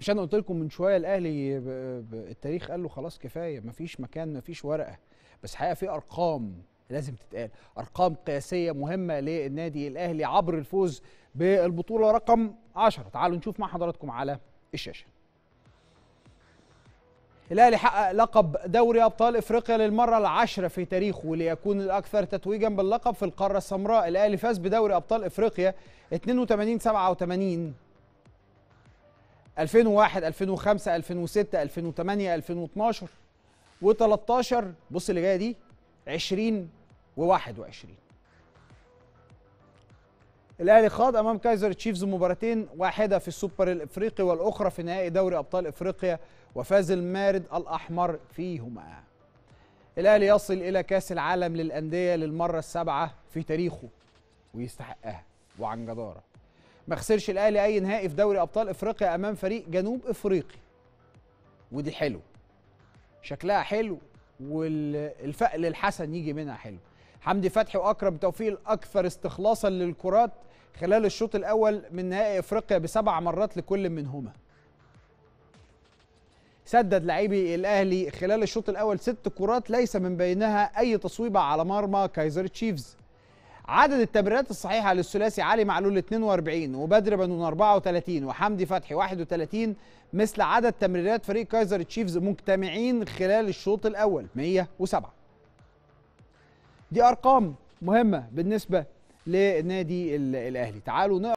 مش انا قلت لكم من شويه الاهلي التاريخ قال له خلاص كفايه مفيش مكان مفيش ورقه بس حقيقه في ارقام لازم تتقال ارقام قياسيه مهمه للنادي الاهلي عبر الفوز بالبطوله رقم 10 تعالوا نشوف مع حضراتكم على الشاشه الاهلي حقق لقب دوري ابطال افريقيا للمره العاشره في تاريخه ليكون الاكثر تتويجا باللقب في القاره السمراء الاهلي فاز بدوري ابطال افريقيا 82 87 2001 2005 2006 2008 2012 و13 بص اللي جايه دي 20 و21 الاهلي خاض امام كايزر تشيفز مباراتين واحده في السوبر الافريقي والاخرى في نهائي دوري ابطال افريقيا وفاز المارد الاحمر فيهما الاهلي يصل الى كاس العالم للانديه للمره السابعه في تاريخه ويستحقها وعن جداره ما خسرش الاهلي اي نهائي في دوري ابطال افريقيا امام فريق جنوب افريقي ودي حلو شكلها حلو والفقل الحسن يجي منها حلو حمدي فتحي واكرم توفيق الاكثر استخلاصا للكرات خلال الشوط الاول من نهائي افريقيا بسبع مرات لكل منهما سدد لاعبي الاهلي خلال الشوط الاول ست كرات ليس من بينها اي تصويبه على مرمى كايزر تشيفز عدد التمريرات الصحيحه للثلاثي علي معلول 42 وبدر بنون 34 وحمدي فتحي 31 مثل عدد تمريرات فريق كايزر تشيفز مجتمعين خلال الشوط الاول 107 دي ارقام مهمه بالنسبه لنادي الاهلي تعالوا نقرا